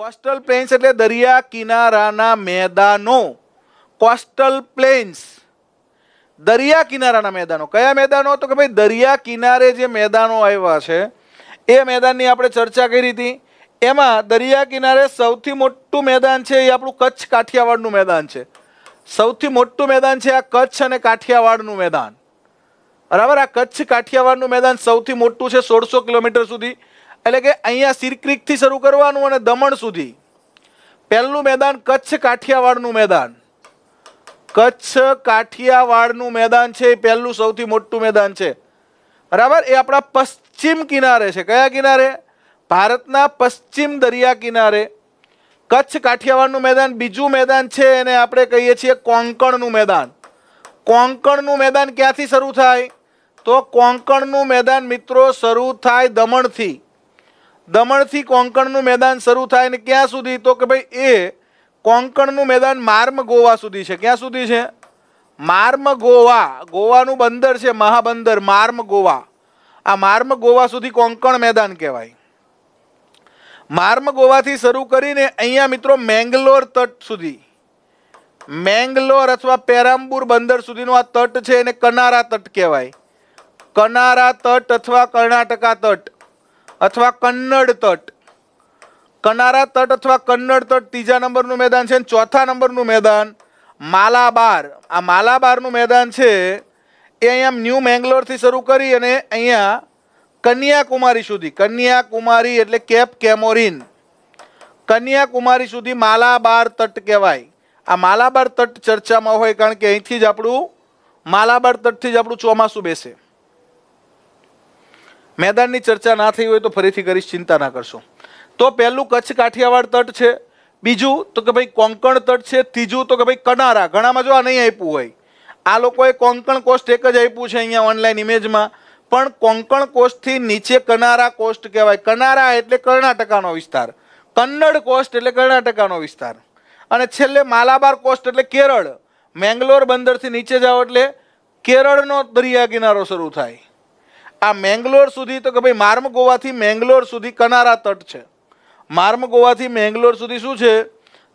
coastal planes એટલે દરિયા કિનારાના મેદાનો કોસ્ટલ પ્લેન્સ દરિયા કિનારાના મેદાનો કયા મેદાનો તો કે ભાઈ દરિયા કિનારે જે મેદાનો આવ્યા છે એ મેદાનની આપણે ચર્ચા કરી હતી એમાં દરિયા કિનારે સૌથી મોટું મેદાન છે એ આપણું કચ્છ કાઠિયાવાડનું મેદાન છે સૌથી મોટું મેદાન છે આ કચ્છ અને કાઠિયાવાડનું મેદાન બરાબર આ કચ્છ કાઠિયાવાડનું મેદાન સૌથી મોટું છે સોળસો કિલોમીટર સુધી એટલે કે અહીંયા સિરક્રિકથી શરૂ કરવાનું અને દમણ સુધી પહેલું મેદાન કચ્છ કાઠિયાવાડનું મેદાન કચ્છ કાઠિયાવાડનું મેદાન છે એ પહેલું સૌથી મોટું મેદાન છે બરાબર એ આપણા પશ્ચિમ કિનારે છે કયા કિનારે ભારતના પશ્ચિમ દરિયા કિનારે કચ્છ કાઠિયાવાડનું મેદાન બીજું મેદાન છે એને આપણે કહીએ છીએ કોંકણનું મેદાન કોંકણનું મેદાન ક્યાંથી શરૂ થાય તો કોંકણનું મેદાન મિત્રો શરૂ થાય દમણથી દમણથી કોંકણનું મેદાન શરૂ થાય ને ક્યાં સુધી તો કે ભાઈ એ કોંકણનું મેદાન માર્મ ગોવા સુધી છે ક્યાં સુધી છે માર્મ ગોવા ગોવાનું બંદર છે મહાબંદર માર્મ ગોવા આ માર્મ ગોવા સુધી કોંકણ મેદાન કહેવાય માર્મ ગોવાથી શરૂ કરીને અહીંયા મિત્રો મેંગલોર તટ સુધી મેંગલોર અથવા પેરામ્બુર બંદર સુધીનો આ તટ છે એને કનારા તટ કહેવાય કનારા તટ અથવા કર્ણાટકા તટ અથવા કન્નડ તટ કનારા તટ અથવા કન્નડ તટ ત્રીજા નંબરનું મેદાન છે અને ચોથા નંબરનું મેદાન માલાબાર આ માલાબારનું મેદાન છે એ અહીંયા ન્યૂ મેંગ્લોરથી શરૂ કરી અને અહીંયા કન્યાકુમારી સુધી કન્યાકુમારી એટલે કેપ કેમોરિન કન્યાકુમારી સુધી માલાબાર તટ કહેવાય આ માલાબાર તટ ચર્ચામાં હોય કારણ કે અહીંથી જ આપણું માલાબાર તટથી જ આપણું ચોમાસું બેસે મેદાનની ચર્ચા ના થઈ હોય તો ફરીથી કરીશ ચિંતા ના કરશો તો પહેલું કચ્છ કાઠિયાવાડ તટ છે બીજું તો કે ભાઈ કોંકણ તટ છે ત્રીજું તો કે ભાઈ કનારા ઘણામાં જો આ નહીં આપ્યું હોય આ લોકોએ કોંકણ કોસ્ટ એક જ આપ્યું છે અહીંયા ઓનલાઈન ઇમેજમાં પણ કોંકણ કોસ્ટથી નીચે કનારા કોસ્ટ કહેવાય કનારા એટલે કર્ણાટકાનો વિસ્તાર કન્નડ કોસ્ટ એટલે કર્ણાટકાનો વિસ્તાર અને છેલ્લે માલાબાર કોસ્ટ એટલે કેરળ મેંગ્લોર બંદરથી નીચે જાઓ એટલે કેરળનો દરિયા કિનારો શરૂ થાય આ મેંગ્લોર સુધી તો કે ભાઈ માર્મ ગોવાથી મેંગ્લોર સુધી કનારા તટ છે માર્મ ગોવાથી મેંગ્લોર સુધી શું છે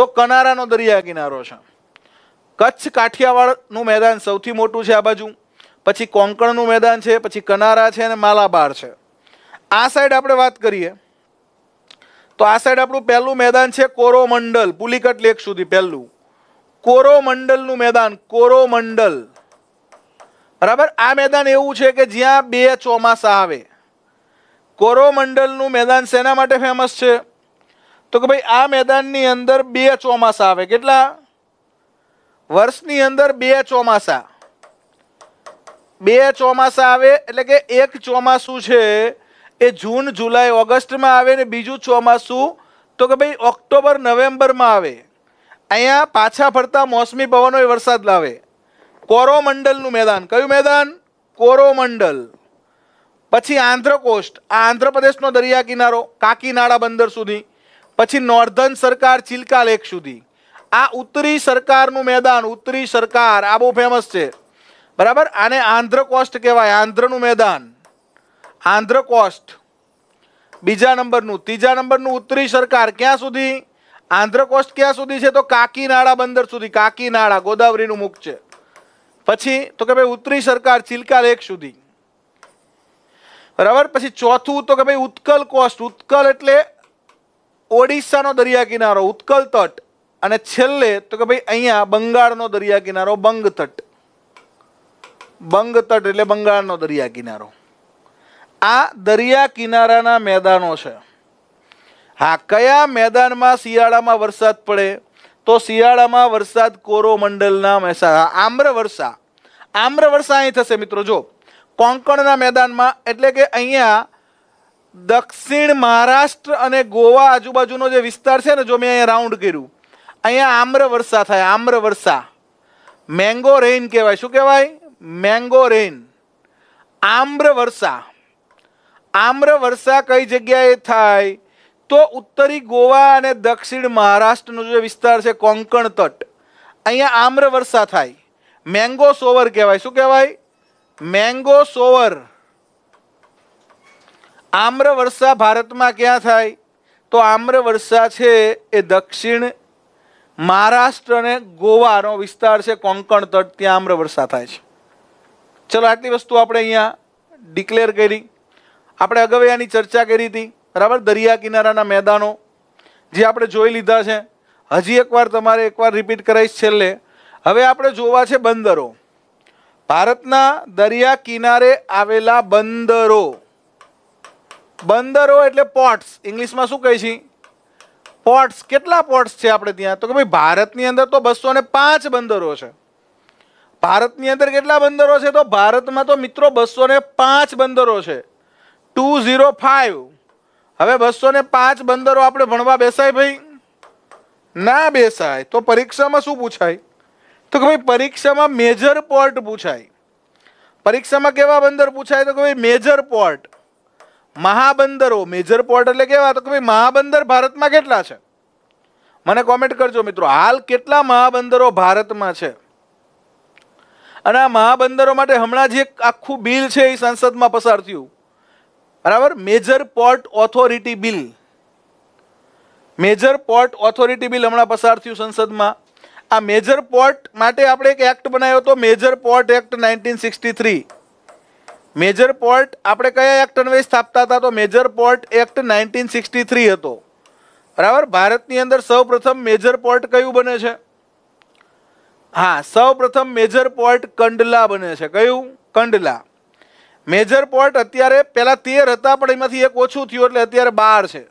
તો કનારાનો દરિયા કિનારો છે કચ્છ કાઠિયાવાડનું મેદાન સૌથી મોટું છે આ બાજુ પછી કોંકણનું મેદાન છે પછી કનારા છે અને માલાબાર છે આ સાઈડ આપણે વાત કરીએ તો આ સાઈડ આપણું પહેલું મેદાન છે કોરોમંડલ પુલિકટ લેક સુધી પહેલું કોરોમંડલનું મેદાન કોરોમંડલ બરાબર આ મેદાન એવું છે કે જ્યાં બે ચોમાસા આવે કોરોમંડલનું મેદાન શેના માટે ફેમસ છે તો કે ભાઈ આ મેદાનની અંદર બે ચોમાસા આવે કેટલા વર્ષની અંદર બે ચોમાસા બે ચોમાસા આવે એટલે કે એક ચોમાસું છે એ જૂન જુલાઈ ઓગસ્ટમાં આવે ને બીજું ચોમાસું તો કે ભાઈ ઓક્ટોબર નવેમ્બરમાં આવે અહીંયા પાછા ફરતા મોસમી પવનો વરસાદ લાવે કોરોમંડલનું મેદાન કયું મેદાન કોરોમંડલ પછી આંધ્રકોસ્ટ આ આંધ્રપ્રદેશનો દરિયા કિનારો કાકીનાડા બંદર સુધી પછી નોર્ધન સરકાર ચિલ્કા લેક સુધી આ ઉત્તરી સરકારનું મેદાન ઉત્તરી સરકાર આ બહુ ફેમસ છે બરાબર આને આંધ્રકોસ્ટ કહેવાય આંધ્રનું મેદાન આંધ્રકોસ્ટ બીજા નંબરનું ત્રીજા નંબરનું ઉત્તરી સરકાર ક્યાં સુધી આંધ્રકોસ્ટ ક્યાં સુધી છે તો કાકીનાડા બંદર સુધી કાકીનાડા ગોદાવરીનું મુખ છે પછી તો કે ભાઈ ઉત્તરી સરકાર ચિલ્કા લેક સુધી બરાબર પછી ચોથું તો કે ભાઈ ઉત્કલ કોસ્ટ ઉત્કલ એટલે ઓડિશાનો દરિયા કિનારો ઉત્કલ તટ અને છેલ્લે તો કે ભાઈ અહીંયા બંગાળનો દરિયા કિનારો બંગ તટ બંગ તટ એટલે બંગાળનો દરિયા કિનારો આ દરિયા કિનારાના મેદાનો છે હા કયા મેદાનમાં શિયાળામાં વરસાદ પડે તો શિયાળામાં વરસાદ કોરોમંડલના મહેસાણા આમ્ર વર્ષા આમ્ર વર્ષા અહીં થશે મિત્રો જો કોંકણના મેદાનમાં એટલે કે અહીંયા દક્ષિણ મહારાષ્ટ્ર અને ગોવા આજુબાજુનો જે વિસ્તાર છે ને જો મેં અહીંયા રાઉન્ડ કર્યું અહીંયા આમ્ર વર્ષા થાય આમ્ર વર્ષા મેંગો રેઇન કહેવાય શું કહેવાય મેંગો રેઇન આમ્ર વર્ષા આમ્ર વર્ષા કઈ જગ્યાએ થાય તો ઉત્તરી ગોવા અને દક્ષિણ મહારાષ્ટ્રનો જે વિસ્તાર છે કોંકણ તટ અહીંયા આમ્ર વર્ષા થાય મેંગો સોવર કહેવાય શું કહેવાય મેંગો સોવર આમ્ર વર્ષા ભારતમાં ક્યાં થાય તો આમ્ર વર્ષા છે એ દક્ષિણ મહારાષ્ટ્ર અને ગોવાનો વિસ્તાર છે કોંકણ તટ ત્યાં આમ્ર વર્ષા થાય છે ચલો આટલી વસ્તુ આપણે અહીંયા ડિક્લેર કરી આપણે અગાઉ આની ચર્ચા કરી હતી બરાબર દરિયા કિનારાના મેદાનો જે આપણે જોઈ લીધા છે હજી એકવાર તમારે એકવાર રિપીટ કરાવીશ છેલ્લે હવે આપણે જોવા છે બંદરો ભારતના દરિયા કિનારે આવેલા બંદરો બંદરો એટલે પોર્ટ્સ ઇંગ્લિશમાં શું કહે છે પોર્ટ્સ કેટલા પોર્ટ્સ છે આપણે ત્યાં તો કે ભાઈ ભારતની અંદર તો બસો ને પાંચ બંદરો છે ભારતની અંદર કેટલા બંદરો છે તો ભારતમાં તો મિત્રો બસો ને પાંચ બંદરો છે ટુ ઝીરો ફાઇવ હવે બસો ને પાંચ બંદરો આપણે ભણવા બેસાય ભાઈ ના બેસાય તો પરીક્ષામાં શું પૂછાય તો કે ભાઈ પરીક્ષામાં મેજર પોર્ટ પૂછાય પરીક્ષામાં કેવા બંદર પૂછાય તો કે ભાઈ મેજર પોર્ટ મહાબંદરો મેજર પોર્ટ એટલે કેવા તો કે ભાઈ મહાબંદર ભારતમાં કેટલા છે મને કોમેન્ટ કરજો મિત્રો હાલ કેટલા મહાબંદરો ભારતમાં છે અને આ મહાબંદરો માટે હમણાં જે આખું બિલ છે એ સંસદમાં પસાર થયું બરાબર major port authority bill major port authority bill હમણાં પસાર થયું સંસદમાં આ મેજર પોર્ટ માટે આપણે એક એક્ટ બનાવ્યો હતો major port act nineteen sixty three major port આપણે કયા એક્ટ અન્વયે સ્થાપતા હતા તો major port act nineteen sixty three હતો બરાબર ભારતની અંદર સૌપ્રથમ મેજર પોર્ટ કયું બને છે હા સૌપ્રથમ મેજર પોર્ટ કંડલા બને છે કયું કંડલા મેજર પોર્ટ અત્યારે પહેલાં તેર હતા પણ એમાંથી એક ઓછું થયું એટલે અત્યારે બાર છે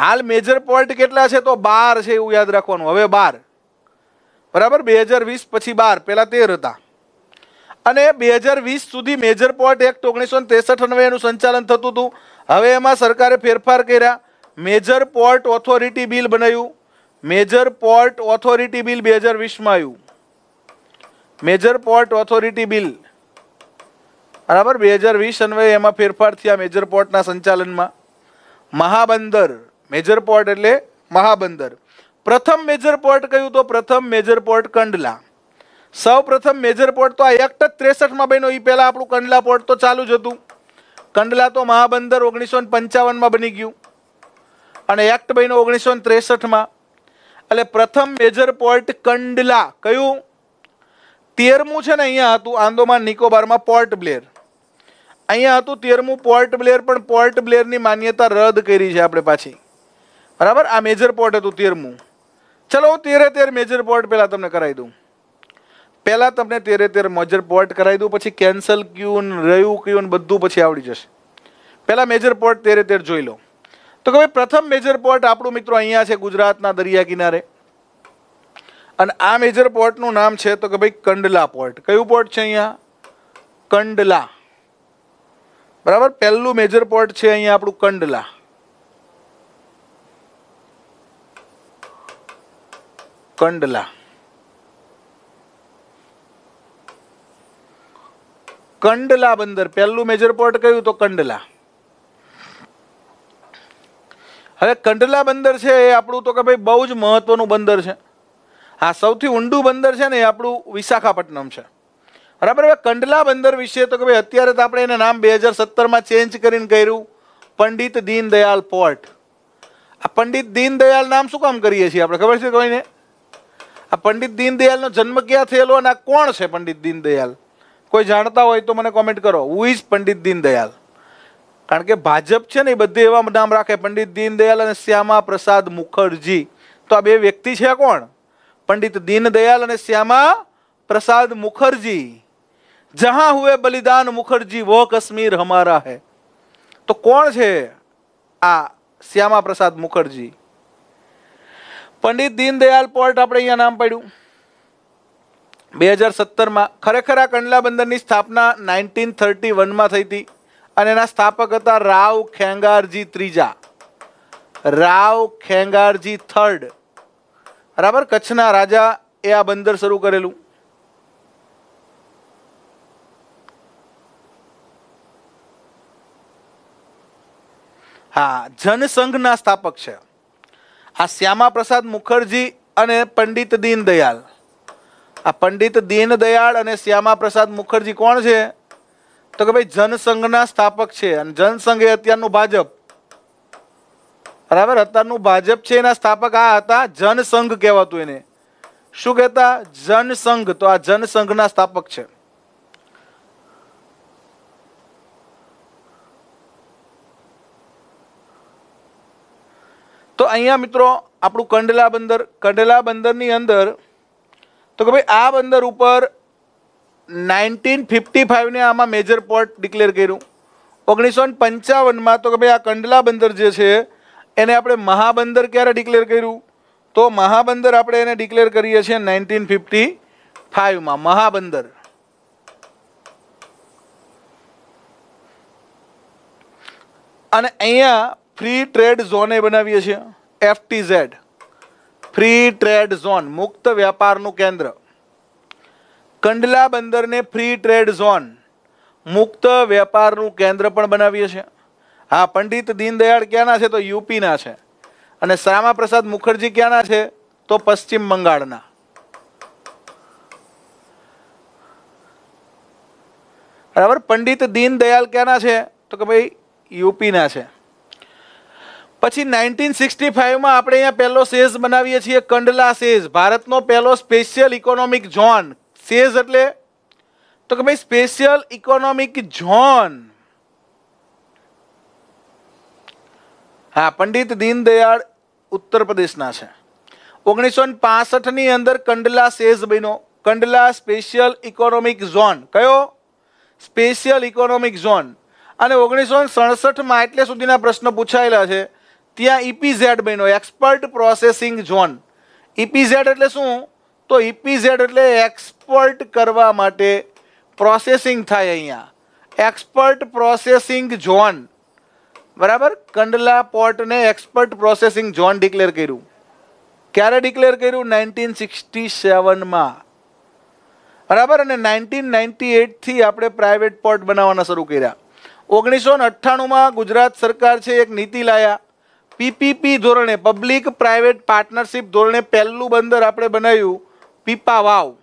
હાલ મેજર પોર્ટ કેટલા છે તો બાર છે એવું યાદ રાખવાનું હવે બાર બરાબર બે હજાર વીસ પછી બાર પહેલાં તેર હતા અને બે હજાર વીસ સુધી મેજર પોર્ટ એક્ટ ઓગણીસો ત્રેસઠ અન્વયે સંચાલન થતું હતું હવે એમાં સરકારે ફેરફાર કર્યા મેજર પોર્ટ ઓથોરિટી બિલ બનાવ્યું મેજર પોર્ટ ઓથોરિટી બિલ બે હજાર વીસમાં આવ્યું મેજર પોર્ટ ઓથોરિટી બિલ બરાબર બે હજાર વીસ અન્વયે એમાં ફેરફાર થયા મેજર પોર્ટના સંચાલનમાં મહાબંદર મેજર પોર્ટ એટલે મહાબંદર પ્રથમ મેજર પોર્ટ કહ્યું તો પ્રથમ મેજર પોર્ટ કંડલા સૌ પ્રથમ મેજર પોર્ટ તો આ એક્ટ જ ત્રેસઠમાં બન્યો એ પહેલાં આપણું કંડલા પોર્ટ તો ચાલુ જ હતું કંડલા તો મહાબંદર ઓગણીસો પંચાવનમાં બની ગયું અને એક્ટ બન્યો ઓગણીસો ત્રેસઠમાં એટલે પ્રથમ મેજર પોર્ટ કંડલા કયું તેરમું છે ને અહીંયા હતું આંદોમાન નિકોબારમાં પોર્ટ બ્લેર અહીંયા હતું તેરમું પોર્ટ બ્લેર પણ પોર્ટ બ્લેરની માન્યતા રદ કરી છે આપણે પાછી બરાબર આ મેજર પોર્ટ હતું તેરમું ચલો હું તેરે તેર મેજર પોર્ટ પહેલાં તમને કરાવી દઉં પહેલાં તમને તેરે તેર મેજર પોર્ટ કરાવી દઉં પછી કેન્સલ ક્યુન રહ્યું ક્યુન બધું પછી આવડી જશે પહેલાં મેજર પોર્ટ તેરે તેર જોઈ લો તો કે ભાઈ પ્રથમ મેજર પોર્ટ આપણું મિત્રો અહીંયા છે ગુજરાતના દરિયા કિનારે અને આ મેજર પોર્ટનું નામ છે તો કે ભાઈ કંડલા પોર્ટ કયું પોર્ટ છે અહીંયા કંડલા બરાબર પહેલું મેજર પોર્ટ છે અહીંયા આપણું કંડલા કંડલા કંડલા બંદર પહેલું મેજર પોર્ટ કયું તો કંડલા હવે કંડલા બંદર છે એ આપણું તો કે ભાઈ બહુ જ મહત્વનું બંદર છે આ સૌથી ઊંડું બંદર છે ને એ આપણું વિશાખાપટ્ટનમ છે બરાબર હવે કંડલા બંદર વિશે તો કે ભાઈ અત્યારે તો આપણે એને નામ બે હજાર સત્તરમાં ચેન્જ કરીને કર્યું પંડિત દીનદયાલ પોર્ટ આ પંડિત દીનદયાલ નામ શું કામ કરીએ છીએ આપણે ખબર છે કોઈને આ પંડિત દીનદયાલનો જન્મ ક્યાં થયેલો અને આ કોણ છે પંડિત દીનદયાલ કોઈ જાણતા હોય તો મને કોમેન્ટ કરો હુ ઇઝ પંડિત દીનદયાલ કારણ કે ભાજપ છે ને એ બધે એવા નામ રાખે પંડિત દીનદયાલ અને શ્યામા પ્રસાદ મુખર્જી તો આ બે વ્યક્તિ છે કોણ पंडित दीनदयाल અને શ્યામા પ્રસાદ મુખર્જી જહાં હુએ બલિદાન મુખર્જી વો કશ્મીર હમારા હૈ તો કોણ છે આ શ્યામા પ્રસાદ મુખર્જી પંડિત દીનદયાલ પોર્ટ આપણે અહીંયા નામ પડ્યું બે હજાર સત્તરમાં ખરેખર આ કંડલા બંદરની સ્થાપના નાઇન્ટીન થર્ટી વનમાં થઈ હતી અને એના સ્થાપક હતા રાવ ખેંગારજી ત્રીજા રાવ ખેંગારજી થર્ડ બરાબર કચ્છના રાજા એ આ બંદર શરૂ કરેલું હા જનસંઘના સ્થાપક છે આ શ્યામા પ્રસાદ મુખર્જી અને પંડિત દીનદયાળ આ પંડિત દીનદયાળ અને શ્યામા પ્રસાદ મુખર્જી કોણ છે તો કે ભાઈ જનસંઘના સ્થાપક છે અને જનસંઘ એ અત્યારનું ભાજપ બરાબર અત્યારનું ભાજપ છે એના સ્થાપક આ હતા જનસંઘ કહેવાતું એને શું કહેતા જનસંઘ તો આ જનસંઘના સ્થાપક છે તો અહીંયા મિત્રો આપણું કંડલા બંદર કંડલા બંદરની અંદર તો કે ભાઈ આ બંદર ઉપર નાઇન્ટીન ફિફ્ટી ફાઇવને આમાં મેજર પોર્ટ ડિક્લેર કર્યું ઓગણીસો પંચાવનમાં તો કે ભાઈ આ કંડલા બંદર જે છે એને આપણે મહાબંદર ક્યારે ડિક્લેર કર્યું તો મહાબંદર આપણે એને ડિક્લેર કરીએ છીએ નાઇન્ટીન ફિફ્ટી ફાઇવમાં મહાબંદર અને અહીંયા ફ્રી ટ્રેડ ઝોને બનાવીએ છીએ એફટીઝેડ ફ્રી ટ્રેડ ઝોન મુક્ત વ્યાપારનું કેન્દ્ર કંડલા બંદરને ફ્રી ટ્રેડ ઝોન મુક્ત વેપારનું કેન્દ્ર પણ બનાવીએ છીએ હા પંડિત દીનદયાળ ક્યાંના છે તો યુપીના છે અને શ્યામા પ્રસાદ મુખર્જી ક્યાંના છે તો પશ્ચિમ બંગાળના બરાબર પંડિત દીનદયાળ ક્યાંના છે તો કે ભાઈ યુપીના છે પછી નાઇન્ટીન સિક્સટી ફાઇવમાં આપણે અહીંયા પહેલો સેઝ બનાવીએ છીએ કંડલા સેઝ ભારતનો પહેલો સ્પેશિયલ ઇકોનોમિક ઝોન સેઝ એટલે તો કે ભાઈ સ્પેશિયલ ઇકોનોમિક ઝોન હા પંડિત દીનદયાળ ઉત્તર પ્રદેશના છે ઓગણીસો પાસઠની અંદર કંડલા સેઝ બન્યો કંડલા સ્પેશિયલ ઇકોનોમિક ઝોન કયો સ્પેશિયલ ઇકોનોમિક ઝોન અને ઓગણીસો સડસઠમાં એટલે સુધીના પ્રશ્ન પૂછાયેલા છે ત્યાં ઇપીઝેડ બન્યો એક્સપર્ટ પ્રોસેસિંગ ઝોન ઇપીઝેડ એટલે શું તો ઇપીઝેડ એટલે એક્સપર્ટ કરવા માટે પ્રોસેસિંગ થાય અહીંયા એક્સપર્ટ પ્રોસેસિંગ ઝોન બરાબર કંડલા પોર્ટને એક્સપર્ટ પ્રોસેસિંગ ઝોન ડિક્લેર કર્યું ક્યારે ડિક્લેર કર્યું નાઇન્ટીન સિક્સટી સેવનમાં બરાબર અને નાઇન્ટીન નાઇન્ટી એટથી આપણે પ્રાઇવેટ પોર્ટ બનાવવાના શરૂ કર્યા ઓગણીસો અઠ્ઠાણુંમાં ગુજરાત સરકાર છે એક નીતિ લાયા પીપીપી ધોરણે પબ્લિક પ્રાઇવેટ પાર્ટનરશિપ ધોરણે પહેલું બંદર આપણે બનાવ્યું પીપા વાવ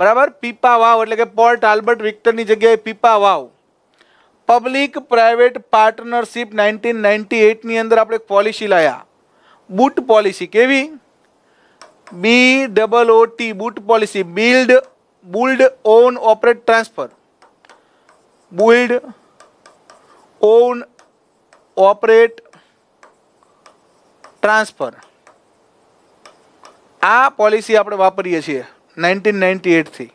બરાબર પીપા વાવ એટલે કે પોર્ટ આલ્બર્ટ વિક્ટરની જગ્યાએ Pipavav public private partnership nineteen ninety એટની અંદર આપણે પોલિસી લાયા બૂટ પોલિસી કેવી B double O T boot policy build build own operate transfer build own operate transfer આ પોલિસી આપણે વાપરીએ છીએ નાઇન્ટીન નાઇન્ટી એટથી